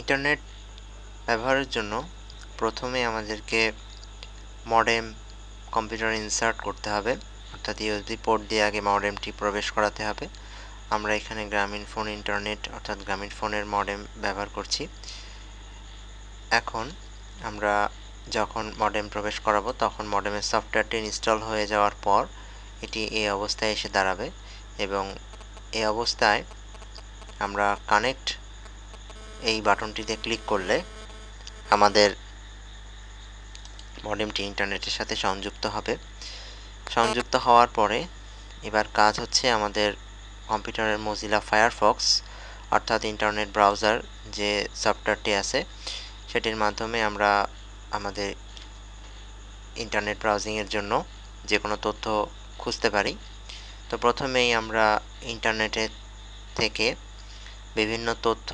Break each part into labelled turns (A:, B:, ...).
A: internet ব্যবহারের জন্য প্রথমে আমাদেরকে মডেম কম্পিউটার ইনসার্ট করতে হবে অর্থাৎ ইউএসবি পোর্ট দিয়ে আগে মডেমটি প্রবেশ করাতে হবে আমরা এখানে গ্রামীণ ফোন ইন্টারনেট অর্থাৎ গ্রামীণ ফোনের মডেম ব্যবহার করছি এখন আমরা যখন মডেম প্রবেশ করাবো তখন মডেমের সফটওয়্যারটি ইনস্টল হয়ে যাওয়ার পর এটি এই অবস্থায় এসে দাঁড়াবে এবং এই অবস্থায় আমরা কানেক্ট এই বাটনটিতে ক্লিক করলে আমাদের মডেমটি ইন্টারনেটের সাথে সংযুক্ত হবে সংযুক্ত হওয়ার পরে এবার কাজ হচ্ছে আমাদের কম্পিউটারের মজিলা ফায়ারফক্স অর্থাৎ ইন্টারনেট ব্রাউজার যে সফটওয়্যারটি আছে সেটির মাধ্যমে আমরা আমাদের ইন্টারনেট ব্রাউজিংয়ের জন্য যে কোনো তথ্য খুঁজতে পারি তো প্রথমেই আমরা ইন্টারনেটের থেকে বিভিন্ন তথ্য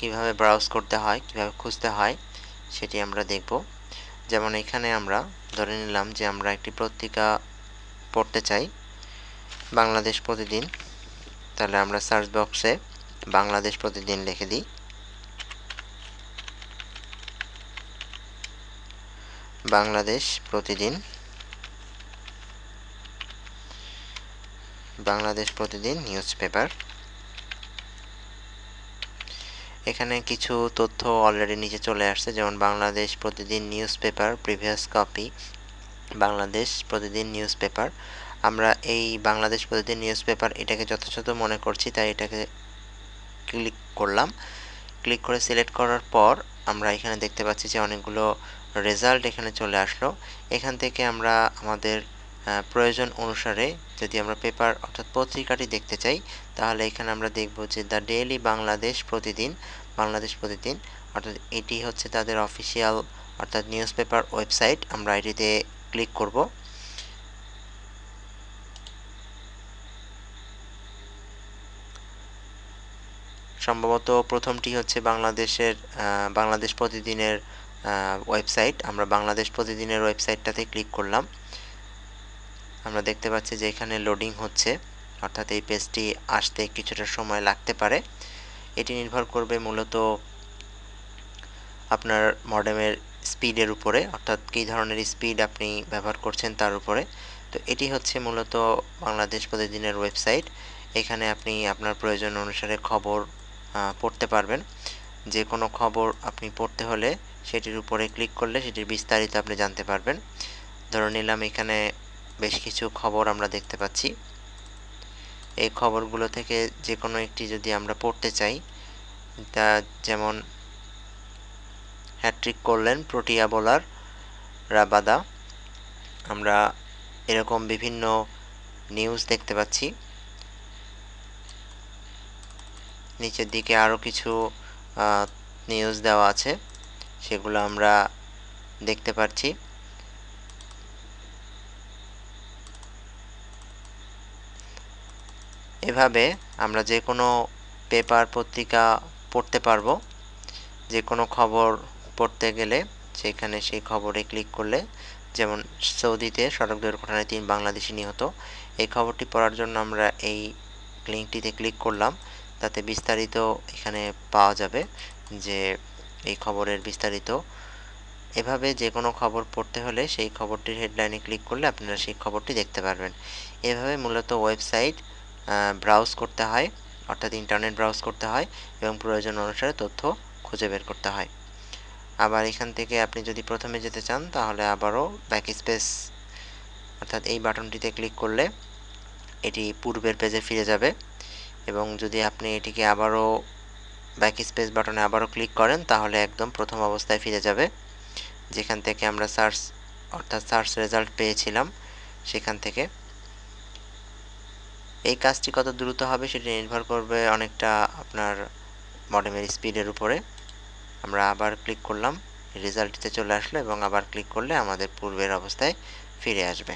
A: কিভাবে ব্রাউজ করতে হয় কিভাবে খুঁজতে হয় সেটি আমরা দেখব যেমন এখানে আমরা ধরে নিলাম যে আমরা একটি পত্রিকা পড়তে চাই বাংলাদেশ প্রতিদিন তাহলে আমরা সার্চ বক্সে বাংলাদেশ প্রতিদিন লিখে দিই বাংলাদেশ প্রতিদিন বাংলাদেশ প্রতিদিন নিউজ পেপার এখানে কিছু তথ্য অলরেডি নিচে চলে আসছে যেমন Bangladesh Pratidin newspaper previous copy Bangladesh Pratidin news paper আমরা এই বাংলাদেশ প্রতিদিন নিউজ পেপার এটাকে যথাযথ মনে করছি তাই এটাকে ক্লিক করলাম ক্লিক করে সিলেক্ট করার পর আমরা এখানে দেখতে পাচ্ছি যে অনেকগুলো রেজাল্ট এখানে চলে আসলো এখান থেকে আমরা আমাদের প্রয়োজন অনুসারে যদি আমরা পেপার অর্থাৎ পত্রিকাটি দেখতে চাই তাহলে এখানে আমরা দেখব যে দ্য ডেইলি বাংলাদেশ প্রতিদিন বাংলাদেশ প্রতিদিন অর্থাৎ এটি হচ্ছে তাদের অফিসিয়াল অর্থাৎ নিউজ পেপার ওয়েবসাইট আমরা এটিতে ক্লিক করব সম্ভবত প্রথমটি হচ্ছে বাংলাদেশের বাংলাদেশ প্রতিদিনের ওয়েবসাইট আমরা বাংলাদেশ প্রতিদিনের ওয়েবসাইটটাতে ক্লিক করলাম আমরা দেখতে পাচ্ছি যে এখানে লোডিং হচ্ছে অর্থাৎ এই পেজটি আসতে কিছুটা সময় লাগতে পারে এটি নির্ভর করবে মূলত আপনার মডেমের স্পিডের উপরে অর্থাৎ কী ধরনের স্পিড আপনি ব্যবহার করছেন তার উপরে তো এটি হচ্ছে মূলত বাংলাদেশ প্রতিদিনের ওয়েবসাইট এখানে আপনি আপনার প্রয়োজন অনুসারে খবর পড়তে পারবেন যে কোনো খবর আপনি পড়তে হলে সেটির উপরে ক্লিক করলে সেটির বিস্তারিত আপনি জানতে পারবেন ধরে নিলাম এখানে বেশ কিছু খবর আমরা দেখতে পাচ্ছি এই খবরগুলো থেকে যে কোনো একটি যদি আমরা পড়তে চাই তা যেমন হ্যাট্রিক করলেন প্রোটিয়া বোলার রাবাদা আমরা এরকম বিভিন্ন নিউজ দেখতে পাচ্ছি নিচের দিকে আরও কিছু নিউজ দেওয়া আছে সেগুলো আমরা দেখতে পাচ্ছি এভাবে আমরা যে কোনো পেপার পত্রিকা পড়তে পারবো যে কোনো খবর পড়তে গেলে সেখানে সেই খবরে ক্লিক করলে যেমন সৌদিতে সড়ক দুর্ঘটনায় তিন বাংলাদেশি নিহত এই খবরটি পড়ার জন্য আমরা এই লিঙ্কটিতে ক্লিক করলাম তাতে বিস্তারিত এখানে পাওয়া যাবে যে এই খবরের বিস্তারিত এভাবে যে কোনো খবর পড়তে হলে সেই খবরটির হেডলাইনে ক্লিক করলে আপনারা সেই খবরটি দেখতে পারবেন এভাবে মূলত ওয়েবসাইট ব্রাউজ করতে হয় অর্থাৎ ইন্টারনেট ব্রাউজ করতে হয় এবং প্রয়োজন অনুসারে তথ্য খুঁজে বের করতে হয় আবার এখান থেকে আপনি যদি প্রথমে যেতে চান তাহলে আবারও ব্যাক স্পেস অর্থাৎ এই বাটনটিতে ক্লিক করলে এটি পূর্বের পেজে ফিরে যাবে এবং যদি আপনি এটিকে আবারও ব্যাক স্পেস বাটনে আবারও ক্লিক করেন তাহলে একদম প্রথম অবস্থায় ফিরে যাবে যেখান থেকে আমরা সার্চ অর্থাৎ সার্চ রেজাল্ট পেয়েছিলাম সেখান থেকে এই কাজটি কত দ্রুত হবে সেটি নির্ভর করবে অনেকটা আপনার মডেমের স্পিডের উপরে আমরা আবার ক্লিক করলাম রেজাল্টতে চলে আসলো এবং আবার ক্লিক করলে আমাদের পূর্বের অবস্থায় ফিরে আসবে